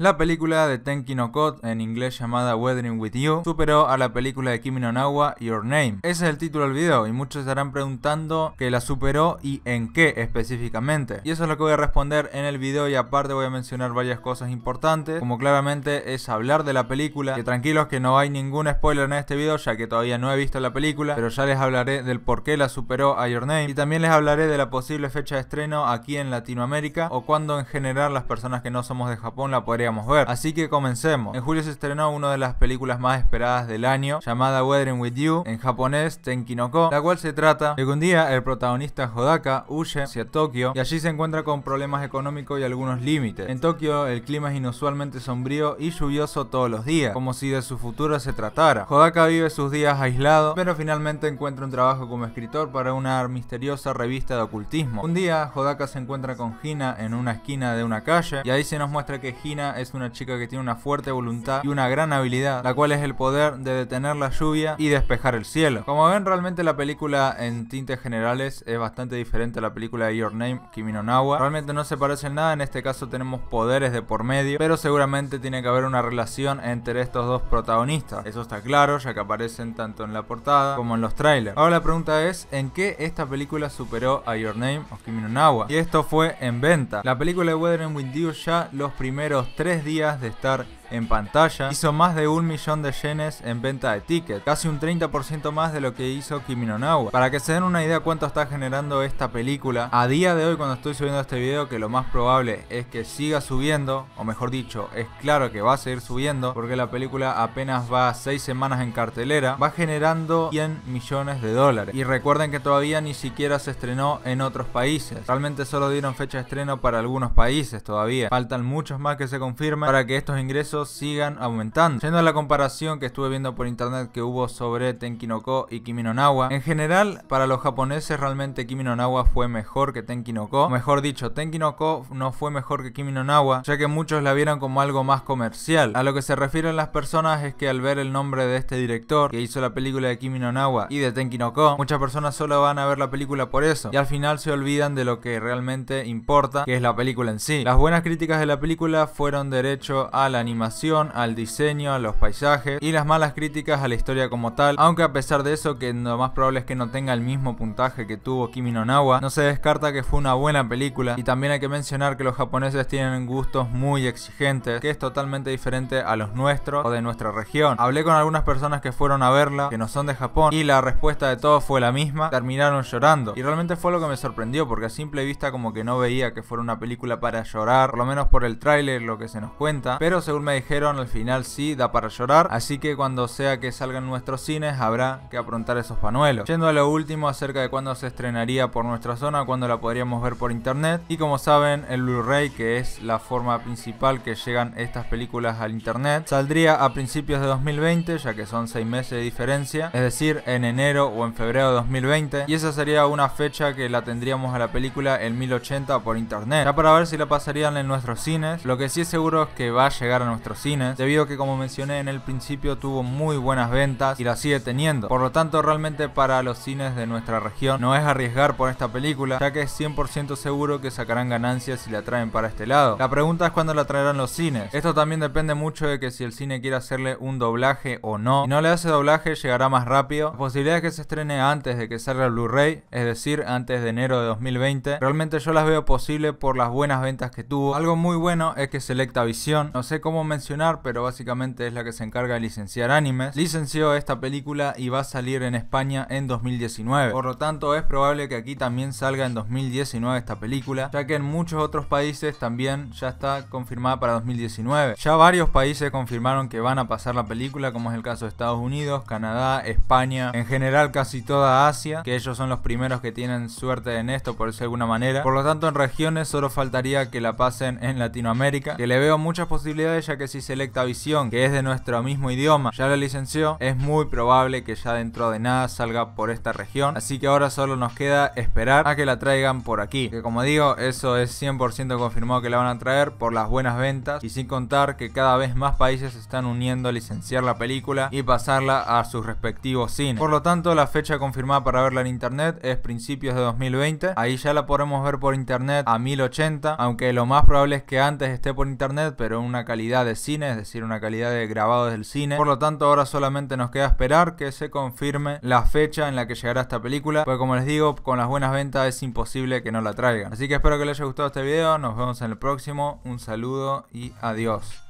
La película de Tenki no Kot, en inglés llamada Weathering With You, superó a la película de Kimi no Nawa, Your Name. Ese es el título del video y muchos estarán preguntando que la superó y en qué específicamente. Y eso es lo que voy a responder en el video y aparte voy a mencionar varias cosas importantes, como claramente es hablar de la película, que tranquilos que no hay ningún spoiler en este video ya que todavía no he visto la película, pero ya les hablaré del por qué la superó a Your Name y también les hablaré de la posible fecha de estreno aquí en Latinoamérica o cuando en general las personas que no somos de Japón la podrían ver. Así que comencemos. En julio se estrenó una de las películas más esperadas del año, llamada Weathering with You, en japonés Tenki no Ko, la cual se trata de que un día el protagonista Hodaka huye hacia Tokio y allí se encuentra con problemas económicos y algunos límites. En Tokio el clima es inusualmente sombrío y lluvioso todos los días, como si de su futuro se tratara. Hodaka vive sus días aislado, pero finalmente encuentra un trabajo como escritor para una misteriosa revista de ocultismo. Un día Hodaka se encuentra con Hina en una esquina de una calle y ahí se nos muestra que Hina es una chica que tiene una fuerte voluntad y una gran habilidad, la cual es el poder de detener la lluvia y despejar el cielo. Como ven, realmente la película en tintes generales es bastante diferente a la película de Your Name, Kimi no Nawa. Realmente no se parecen nada, en este caso tenemos poderes de por medio, pero seguramente tiene que haber una relación entre estos dos protagonistas. Eso está claro, ya que aparecen tanto en la portada como en los trailers. Ahora la pregunta es, ¿en qué esta película superó a Your Name o Kimi no Nawa? Y esto fue en venta. La película de Weathering With You ya los primeros tres días de estar en pantalla, hizo más de un millón de yenes en venta de tickets, casi un 30% más de lo que hizo Kimi no Para que se den una idea cuánto está generando esta película, a día de hoy cuando estoy subiendo este video, que lo más probable es que siga subiendo, o mejor dicho, es claro que va a seguir subiendo, porque la película apenas va 6 semanas en cartelera, va generando 100 millones de dólares. Y recuerden que todavía ni siquiera se estrenó en otros países, realmente solo dieron fecha de estreno para algunos países todavía. Faltan muchos más que se confirmen para que estos ingresos sigan aumentando. Yendo a la comparación que estuve viendo por internet que hubo sobre Tenki no Ko y Kimi no Nawa, en general para los japoneses realmente Kimi no Nawa fue mejor que Tenki no Ko. Mejor dicho, Tenki no Ko no fue mejor que Kimi no Nawa, ya que muchos la vieron como algo más comercial. A lo que se refieren las personas es que al ver el nombre de este director que hizo la película de Kimi no Nawa y de Tenki no Ko, muchas personas solo van a ver la película por eso y al final se olvidan de lo que realmente importa, que es la película en sí. Las buenas críticas de la película fueron derecho a la animación al diseño, a los paisajes y las malas críticas a la historia como tal, aunque a pesar de eso que lo más probable es que no tenga el mismo puntaje que tuvo Kimi no Nawa, no se descarta que fue una buena película y también hay que mencionar que los japoneses tienen gustos muy exigentes, que es totalmente diferente a los nuestros o de nuestra región. Hablé con algunas personas que fueron a verla, que no son de Japón, y la respuesta de todos fue la misma, terminaron llorando. Y realmente fue lo que me sorprendió, porque a simple vista como que no veía que fuera una película para llorar, por lo menos por el tráiler, lo que se nos cuenta, pero según me dijeron, al final sí, da para llorar. Así que cuando sea que salgan nuestros cines, habrá que aprontar esos panuelos. Yendo a lo último acerca de cuándo se estrenaría por nuestra zona, cuándo la podríamos ver por internet. Y como saben, el Blu-ray, que es la forma principal que llegan estas películas al internet, saldría a principios de 2020, ya que son seis meses de diferencia, es decir, en enero o en febrero de 2020. Y esa sería una fecha que la tendríamos a la película en 1080 por internet. Ya para ver si la pasarían en nuestros cines. Lo que sí es seguro es que va a llegar a nuestro cines, debido a que como mencioné en el principio tuvo muy buenas ventas y la sigue teniendo. Por lo tanto, realmente para los cines de nuestra región no es arriesgar por esta película, ya que es 100% seguro que sacarán ganancias si la traen para este lado. La pregunta es cuándo la traerán los cines. Esto también depende mucho de que si el cine quiere hacerle un doblaje o no. Si no le hace doblaje, llegará más rápido. La posibilidad de que se estrene antes de que salga el Blu-ray, es decir, antes de enero de 2020. Realmente yo las veo posible por las buenas ventas que tuvo. Algo muy bueno es que Selecta Visión, no sé cómo mencionar, pero básicamente es la que se encarga de licenciar animes, licenció esta película y va a salir en España en 2019. Por lo tanto, es probable que aquí también salga en 2019 esta película, ya que en muchos otros países también ya está confirmada para 2019. Ya varios países confirmaron que van a pasar la película, como es el caso de Estados Unidos, Canadá, España, en general casi toda Asia, que ellos son los primeros que tienen suerte en esto, por decirlo de alguna manera. Por lo tanto, en regiones solo faltaría que la pasen en Latinoamérica, que le veo muchas posibilidades ya que que si Selecta Visión, que es de nuestro mismo idioma, ya la licenció, es muy probable que ya dentro de nada salga por esta región. Así que ahora solo nos queda esperar a que la traigan por aquí. Que como digo, eso es 100% confirmado que la van a traer por las buenas ventas y sin contar que cada vez más países se están uniendo a licenciar la película y pasarla a sus respectivos cines. Por lo tanto, la fecha confirmada para verla en internet es principios de 2020. Ahí ya la podremos ver por internet a 1080, aunque lo más probable es que antes esté por internet, pero en una calidad de cine, es decir, una calidad de grabado del cine. Por lo tanto, ahora solamente nos queda esperar que se confirme la fecha en la que llegará esta película, porque como les digo, con las buenas ventas es imposible que no la traigan. Así que espero que les haya gustado este video, nos vemos en el próximo, un saludo y adiós.